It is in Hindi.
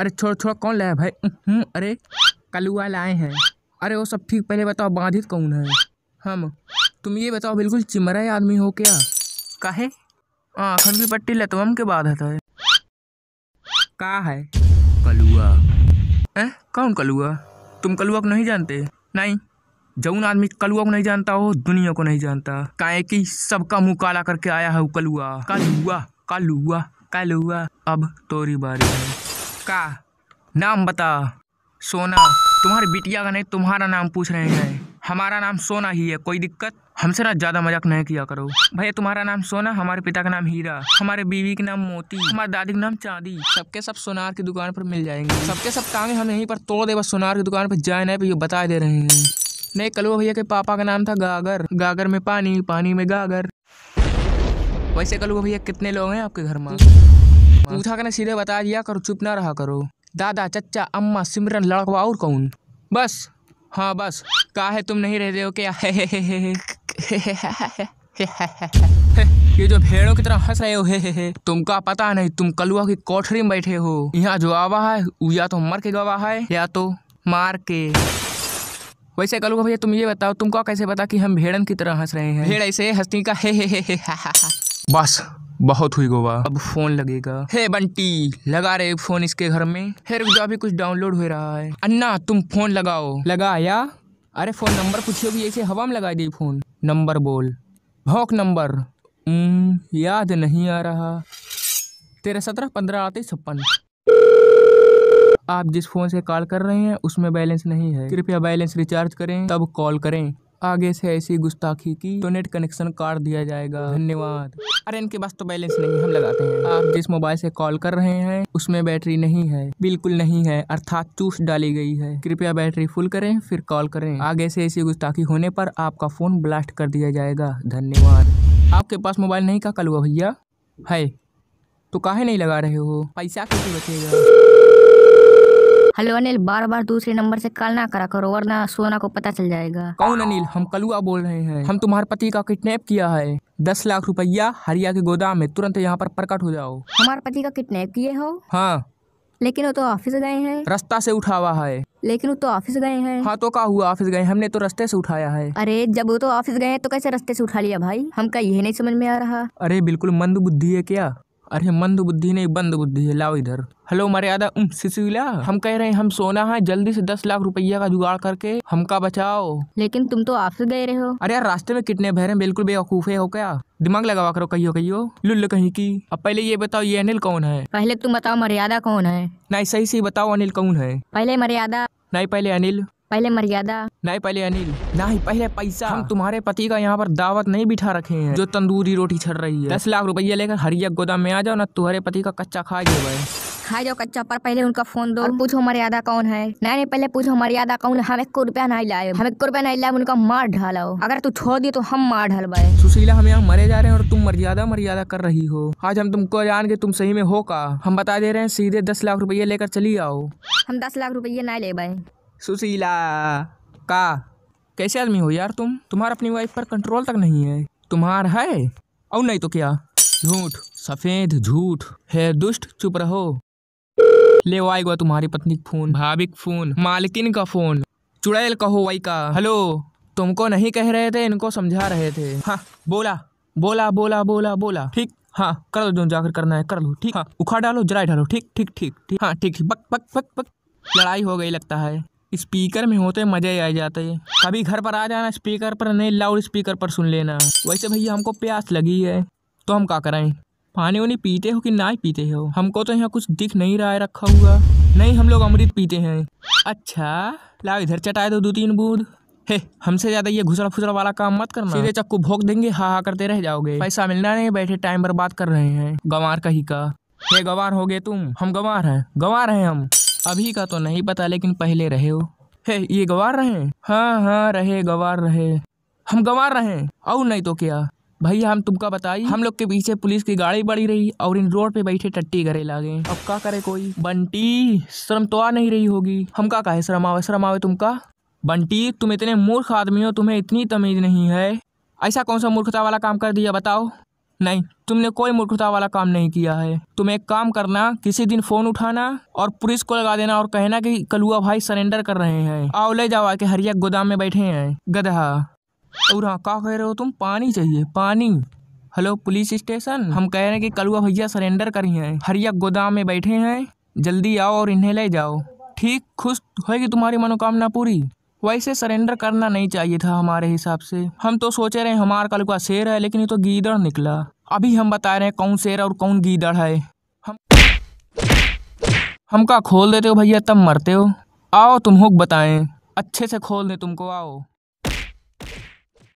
अरे छोड़ छोड़ कौन लाया भाई अरे कलुआ लाए हैं अरे वो सब ठीक पहले बताओ बाधित कौन है हम तुम ये बताओ बिल्कुल चिमरा आदमी हो क्या काहे आँखन की पट्टी लतवम के बाद है तो का है कलुआ ए कौन कलुआ तुम कलुआ को नहीं जानते नहीं जौन आदमी कलुआ को नहीं जानता हो दुनिया को नहीं जानता काहे कि सबका मुंह काला करके आया है वो कलुआ कलुआ कलुआ कलुआ अब तोरी बारी है का नाम बता सोना तुम्हारी बिटिया का नहीं तुम्हारा नाम पूछ रहे हैं हमारा नाम सोना ही है कोई दिक्कत हमसे ना ज़्यादा मजाक नहीं किया करो भैया तुम्हारा नाम सोना हमारे पिता का नाम हीरा हमारे बीवी का नाम मोती हमारे दादी का नाम चांदी सबके सब सोनार की दुकान पर मिल जाएंगे सबके सब टांगे हम यहीं पर तोड़ दे बस सोनार की दुकान पर जाए ना तो ये बता दे रहे हैं नहीं कलो भैया के पापा का नाम था गागर गागर में पानी पानी में गागर वैसे कलो भैया कितने लोग हैं आपके घर में मूठा हाँ। ने सीधे बता दिया करो चुप ना रहा करो दादा चचा अम्मा सिमरन लड़कवा और कौन बस हाँ बस का है तुम नहीं रहते हो क्या ये जो भेड़ों की तरह हंस रहे हो हे हे हे तुमका पता नहीं तुम कलुआ की कोठरी में बैठे हो यहाँ जो आवा है या तो मर के गवा है या तो मार के वैसे कलुआ भैया तुम ये बताओ तुमको कैसे पता कि हम भेड़न की तरह हंस रहे हैं भेड़ ऐसे हंसती का हे हे हे हे बस बहुत हुई गोवा अब फोन लगेगा हे बंटी लगा रहे फोन इसके घर में हे रुक जाओ अभी कुछ डाउनलोड हो रहा है अन्ना तुम फोन लगाओ लगाया अरे फोन नंबर भी ऐसे हवा में लगा दी फोन नंबर बोल भौक नंबर याद नहीं आ रहा तेरह सत्रह पंद्रह आते छप्पन आप जिस फोन से कॉल कर रहे हैं उसमें बैलेंस नहीं है कृपया बैलेंस रिचार्ज करें तब कॉल करें आगे से ऐसी गुस्ताखी की तो नेट कनेक्शन काट दिया जाएगा धन्यवाद अरे इनके पास तो बैलेंस नहीं हम लगाते हैं आप जिस मोबाइल से कॉल कर रहे हैं उसमें बैटरी नहीं है बिल्कुल नहीं है अर्थात चूस डाली गई है कृपया बैटरी फुल करें फिर कॉल करें आगे से ऐसी गुस्ताखी होने पर आपका फोन ब्लास्ट कर दिया जाएगा धन्यवाद आपके पास मोबाइल नहीं का कल हुआ भैया है तो काहे नहीं लगा रहे हो पैसा कैसे बचेगा हेलो अनिल बार बार दूसरे नंबर से कॉल ना करा करो वरना सोना को पता चल जाएगा कौन अनिल हम कलुआ बोल रहे हैं हम तुम्हारे पति का किडनैप किया है दस लाख रुपया हरिया के गोदाम में तुरंत यहाँ पर प्रकट हो जाओ हमारे पति का किडनैप किए हो हाँ लेकिन वो तो ऑफिस गए हैं रास्ता से उठा हुआ है लेकिन वो तो ऑफिस गए हैं हाँ तो क्या हुआ ऑफिस गए हमने तो रास्ते से उठाया है अरे जब वो तो ऑफिस गए तो कैसे रास्ते से उठा लिया भाई हमका ये नहीं समझ में आ रहा अरे बिल्कुल मंद बुद्धि है क्या अरे मंद बुद्धि नहीं बंद बुद्धि है लाओ इधर हेलो मर्यादा सिसिला हम कह रहे हैं हम सोना है जल्दी से दस लाख रुपया का जुगाड़ करके हमका बचाओ लेकिन तुम तो ऑफिस गए रहे हो अरे यार रास्ते में कितने भैर बिल्कुल बेवकूफे हो क्या दिमाग लगावा करो कहियो कहियो लुल्ल कहीं की अब पहले ये बताओ ये अनिल कौन है पहले तुम बताओ मर्यादा कौन है नहीं सही सही बताओ अनिल कौन है पहले मर्यादा नहीं पहले अनिल पहले मर्यादा नहीं पहले अनिल नहीं पहले पैसा हम तुम्हारे पति का यहाँ पर दावत नहीं बिठा रखे हैं जो तंदूरी रोटी छड़ रही है दस लाख रुपया लेकर हरिया गोदाम में आ जाओ ना तुम्हारे पति का कच्चा खा गया भाई खा जाओ कच्चा पर पहले उनका फोन दो और पूछो मर्यादा कौन है नहीं नहीं पहले पूछो मर्यादा कौन है हम एक रुपया नहीं लाए हम एक रुपया नहीं लाए उनका मार ढालो अगर तू छोड़ दिए तो हम मार ढलवाए सुशीला हम यहाँ मरे जा रहे हैं और तुम मर्यादा मर्यादा कर रही हो आज हम तुमको जान के तुम सही में हो का हम बता दे रहे हैं सीधे दस लाख रुपया लेकर चली आओ हम दस लाख रुपया नहीं ले भाई सुशीला का कैसे आदमी हो यार तुम तुम्हारा अपनी वाइफ पर कंट्रोल तक नहीं है तुम्हार है और नहीं तो क्या झूठ सफेद झूठ है दुष्ट चुप रहो ले आएगा तुम्हारी पत्नी का फोन भाभी फोन मालकिन का फोन चुड़ैल कहो वाई का हेलो तुमको नहीं कह रहे थे इनको समझा रहे थे हाँ बोला बोला बोला बोला बोला ठीक हाँ कर दो जो जाकर करना है कर लो ठीक हाँ उखाड़ डालो जरा डालो ठीक ठीक ठीक ठीक हाँ ठीक बक बक बक बक लड़ाई हो गई लगता है स्पीकर में होते मज़ा ही आ जाता है कभी घर पर आ जाना स्पीकर पर नहीं लाउड स्पीकर पर सुन लेना वैसे भैया हमको प्यास लगी है तो हम क्या कराएं पानी उन्हें पीते हो कि ना ही पीते हो हमको तो यहाँ कुछ दिख नहीं रहा है रखा हुआ नहीं हम लोग अमृत पीते हैं अच्छा लाओ इधर चटाए दो दो तीन बूंद हे हमसे ज्यादा ये घुसरा फुसरा वाला काम मत करना सीधे चक्कू भोग देंगे हा हा करते रह जाओगे पैसा मिलना नहीं बैठे टाइम पर बात कर रहे हैं गंवार कहीं का हे गंवार हो गए तुम हम गंवार हैं गंवार हैं हम अभी का तो नहीं पता लेकिन पहले रहे हो हे ये गवार रहे हाँ हाँ रहे गवार रहे हम गंवार रहे और नहीं तो क्या भैया हम तुमका बताई हम लोग के पीछे पुलिस की गाड़ी बड़ी रही और इन रोड पे बैठे टट्टी करे लागे अब का करे कोई बंटी शर्म तो आ नहीं रही होगी हम का कहे शर्म आवे शर्म आवे तुमका बंटी तुम इतने मूर्ख आदमी हो तुम्हें इतनी तमीज नहीं है ऐसा कौन सा मूर्खता वाला काम कर दिया बताओ नहीं तुमने कोई मूर्खता वाला काम नहीं किया है तुम एक काम करना किसी दिन फोन उठाना और पुलिस को लगा देना और कहना कि कलुआ भाई सरेंडर कर रहे हैं आओ ले जाओ आके हरिया गोदाम में बैठे हैं गधा और हाँ कहा कह रहे हो तुम पानी चाहिए पानी हेलो पुलिस स्टेशन हम कह रहे हैं कि कलुआ भैया सरेंडर करी हैं हरिया गोदाम में बैठे हैं जल्दी आओ और इन्हें ले जाओ ठीक खुश होगी तुम्हारी मनोकामना पूरी वैसे सरेंडर करना नहीं चाहिए था हमारे हिसाब से हम तो सोचे रहे हमारे कल का शेर है लेकिन ये तो गीदड़ निकला अभी हम बता रहे हैं कौन शेर और कौन गीदड़ है हम हमका खोल देते हो भैया तब मरते हो आओ तुम होक बताएं अच्छे से खोल दे तुमको आओ